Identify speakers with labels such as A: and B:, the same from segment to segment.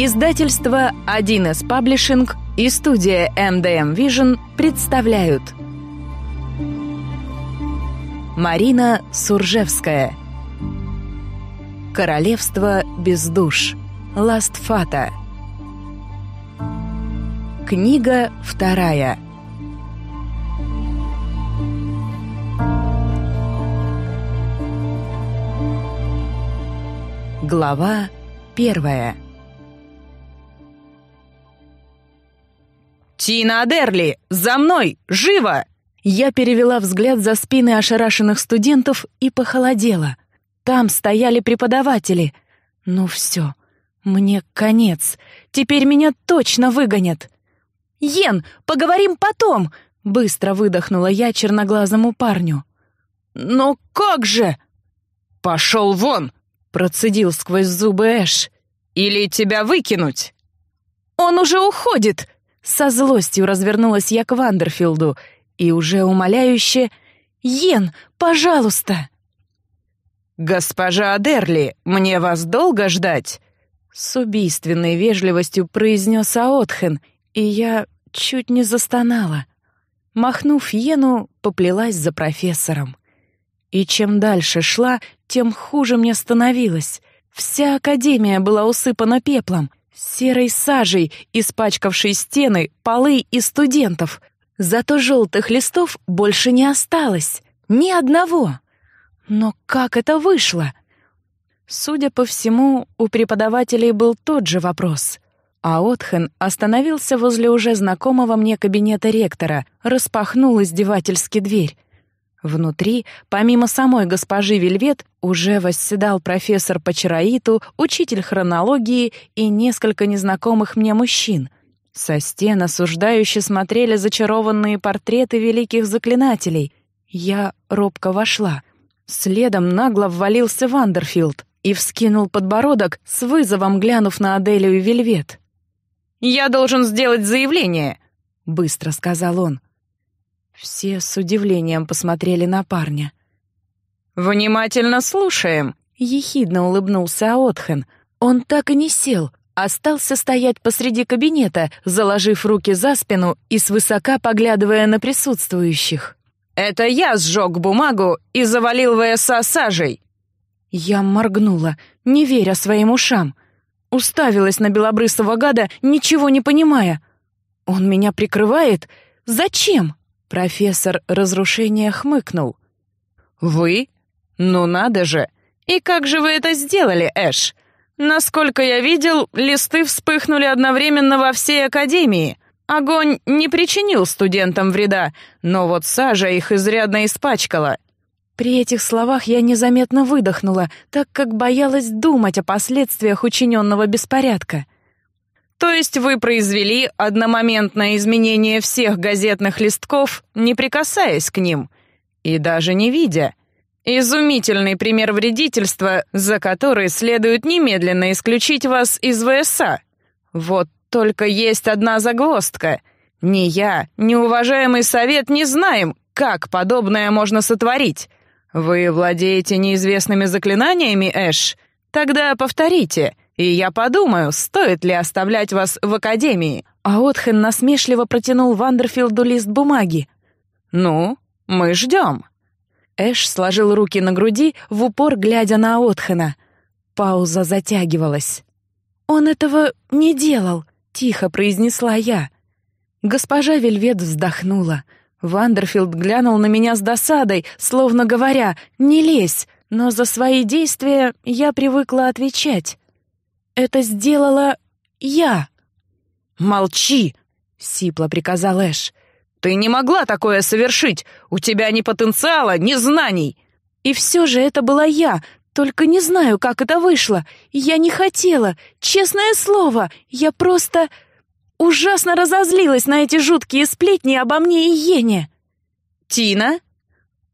A: Издательство 1С Паблишинг и студия MDM Vision представляют Марина Суржевская Королевство без душ Ластфата Книга вторая Глава первая «Тина Адерли! За мной! Живо!» Я перевела взгляд за спины ошарашенных студентов и похолодела. Там стояли преподаватели. Ну все, мне конец. Теперь меня точно выгонят. Ен, поговорим потом!» — быстро выдохнула я черноглазому парню. «Но как же?» «Пошел вон!» — процедил сквозь зубы Эш. «Или тебя выкинуть!» «Он уже уходит!» Со злостью развернулась я к Вандерфилду и уже умоляюще «Йен, пожалуйста!» «Госпожа Адерли, мне вас долго ждать?» С убийственной вежливостью произнес Аотхен, и я чуть не застонала. Махнув Йену, поплелась за профессором. И чем дальше шла, тем хуже мне становилось. Вся академия была усыпана пеплом, серой сажей, испачкавшей стены, полы и студентов. Зато желтых листов больше не осталось. Ни одного. Но как это вышло? Судя по всему, у преподавателей был тот же вопрос. А Отхен остановился возле уже знакомого мне кабинета ректора, распахнул издевательски дверь. Внутри, помимо самой госпожи Вельвет, уже восседал профессор по учитель хронологии и несколько незнакомых мне мужчин. Со стен осуждающе смотрели зачарованные портреты великих заклинателей. Я робко вошла. Следом нагло ввалился Вандерфилд и вскинул подбородок, с вызовом глянув на Аделию Вельвет. «Я должен сделать заявление», — быстро сказал он. Все с удивлением посмотрели на парня. «Внимательно слушаем», — ехидно улыбнулся Отхен. Он так и не сел, остался стоять посреди кабинета, заложив руки за спину и свысока поглядывая на присутствующих. «Это я сжег бумагу и завалил ВСА сажей!» Я моргнула, не веря своим ушам. Уставилась на белобрысого гада, ничего не понимая. «Он меня прикрывает? Зачем?» Профессор разрушения хмыкнул. «Вы? Ну надо же! И как же вы это сделали, Эш? Насколько я видел, листы вспыхнули одновременно во всей Академии. Огонь не причинил студентам вреда, но вот сажа их изрядно испачкала». При этих словах я незаметно выдохнула, так как боялась думать о последствиях учиненного беспорядка. То есть вы произвели одномоментное изменение всех газетных листков, не прикасаясь к ним и даже не видя. Изумительный пример вредительства, за который следует немедленно исключить вас из ВСА. Вот только есть одна загвоздка. Ни я, ни уважаемый совет не знаем, как подобное можно сотворить. Вы владеете неизвестными заклинаниями, Эш? Тогда повторите — и я подумаю, стоит ли оставлять вас в академии». А Отхен насмешливо протянул Вандерфилду лист бумаги. «Ну, мы ждем». Эш сложил руки на груди, в упор глядя на Отхена. Пауза затягивалась. «Он этого не делал», — тихо произнесла я. Госпожа Вельвет вздохнула. Вандерфилд глянул на меня с досадой, словно говоря «не лезь», но за свои действия я привыкла отвечать это сделала я!» «Молчи!» — сипло приказал Эш. «Ты не могла такое совершить! У тебя ни потенциала, ни знаний!» «И все же это была я, только не знаю, как это вышло. Я не хотела, честное слово, я просто ужасно разозлилась на эти жуткие сплетни обо мне и Ене». «Тина?»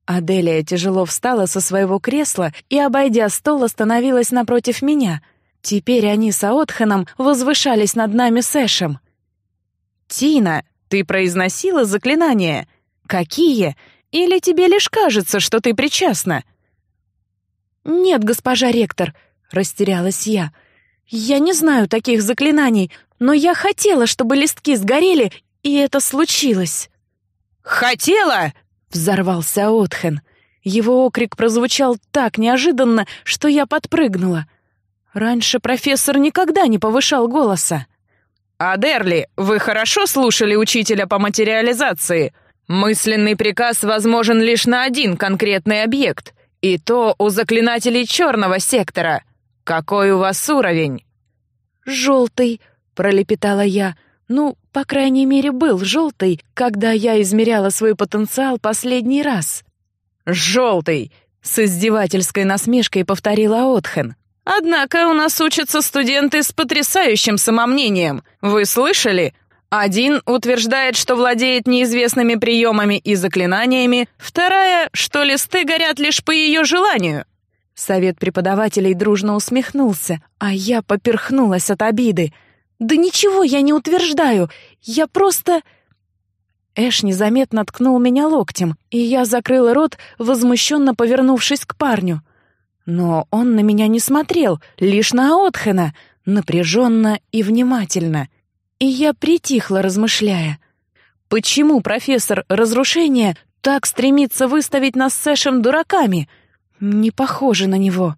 A: Аделия тяжело встала со своего кресла и, обойдя стол, остановилась напротив меня — Теперь они с Аотханом возвышались над нами с Эшем. «Тина, ты произносила заклинания? Какие? Или тебе лишь кажется, что ты причастна?» «Нет, госпожа ректор», — растерялась я. «Я не знаю таких заклинаний, но я хотела, чтобы листки сгорели, и это случилось». «Хотела!» — взорвался Отхен. Его окрик прозвучал так неожиданно, что я подпрыгнула — Раньше профессор никогда не повышал голоса. «Адерли, вы хорошо слушали учителя по материализации? Мысленный приказ возможен лишь на один конкретный объект, и то у заклинателей черного сектора. Какой у вас уровень?» «Желтый», — пролепетала я. «Ну, по крайней мере, был желтый, когда я измеряла свой потенциал последний раз». «Желтый!» — с издевательской насмешкой повторила Отхен. Однако у нас учатся студенты с потрясающим самомнением. Вы слышали? Один утверждает, что владеет неизвестными приемами и заклинаниями, вторая, что листы горят лишь по ее желанию. Совет преподавателей дружно усмехнулся, а я поперхнулась от обиды. «Да ничего я не утверждаю, я просто...» Эш незаметно ткнул меня локтем, и я закрыла рот, возмущенно повернувшись к парню — но он на меня не смотрел, лишь на Отхена, напряженно и внимательно. И я притихла, размышляя. Почему профессор разрушения так стремится выставить нас с Эшем дураками? Не похоже на него.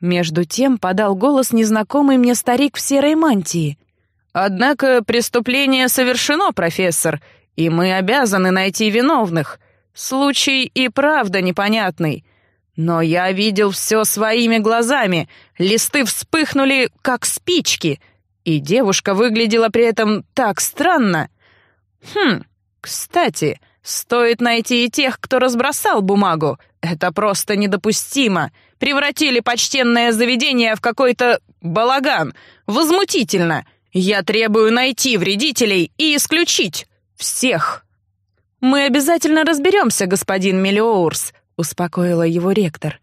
A: Между тем подал голос незнакомый мне старик в серой мантии. «Однако преступление совершено, профессор, и мы обязаны найти виновных. Случай и правда непонятный». Но я видел все своими глазами. Листы вспыхнули, как спички. И девушка выглядела при этом так странно. Хм, кстати, стоит найти и тех, кто разбросал бумагу. Это просто недопустимо. Превратили почтенное заведение в какой-то балаган. Возмутительно. Я требую найти вредителей и исключить всех. Мы обязательно разберемся, господин Мелиоурс, — успокоила его ректор.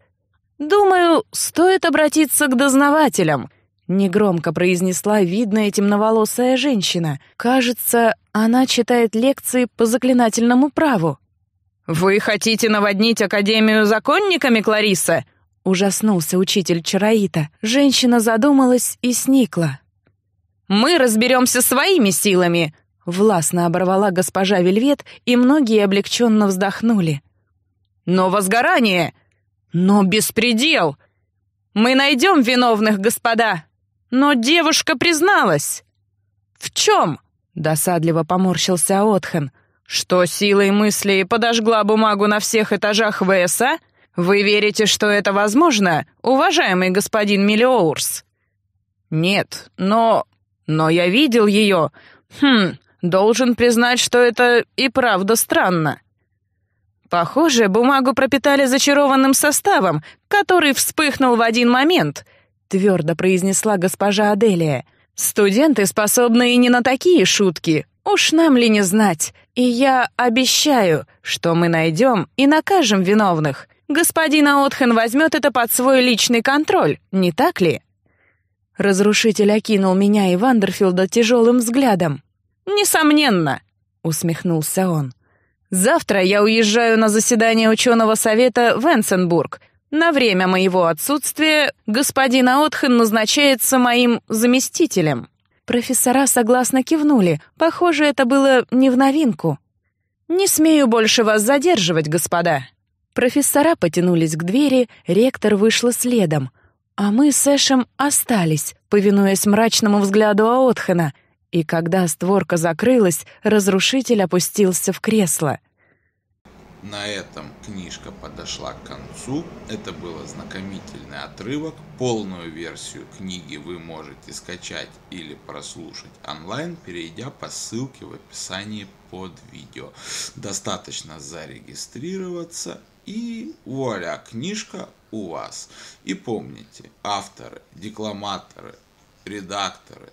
A: «Думаю, стоит обратиться к дознавателям», — негромко произнесла видная темноволосая женщина. «Кажется, она читает лекции по заклинательному праву». «Вы хотите наводнить Академию законниками, Клариса?» — ужаснулся учитель Чароита. Женщина задумалась и сникла. «Мы разберемся своими силами!» — властно оборвала госпожа Вельвет, и многие облегченно вздохнули. Но возгорание! Но беспредел! Мы найдем виновных, господа! Но девушка призналась!» «В чем?» — досадливо поморщился Отхен. «Что силой мысли подожгла бумагу на всех этажах ВСА? Вы верите, что это возможно, уважаемый господин Миллиоурс?» «Нет, но... но я видел ее. Хм, должен признать, что это и правда странно. Похоже, бумагу пропитали зачарованным составом, который вспыхнул в один момент, твердо произнесла госпожа Аделия. Студенты способны и не на такие шутки. Уж нам ли не знать? И я обещаю, что мы найдем и накажем виновных. Господин Аотхен возьмет это под свой личный контроль, не так ли? Разрушитель окинул меня и Вандерфилда тяжелым взглядом. Несомненно, усмехнулся он. Завтра я уезжаю на заседание ученого совета в Энсенбург. На время моего отсутствия господин Аотхен назначается моим заместителем». Профессора согласно кивнули. Похоже, это было не в новинку. «Не смею больше вас задерживать, господа». Профессора потянулись к двери, ректор вышла следом. А мы с Эшем остались, повинуясь мрачному взгляду Аотхена — и когда створка закрылась, разрушитель опустился в кресло. На этом книжка подошла к концу. Это был ознакомительный отрывок. Полную версию книги вы можете скачать или прослушать онлайн, перейдя по ссылке в описании под видео. Достаточно зарегистрироваться и вуаля, книжка у вас. И помните, авторы, декламаторы, редакторы –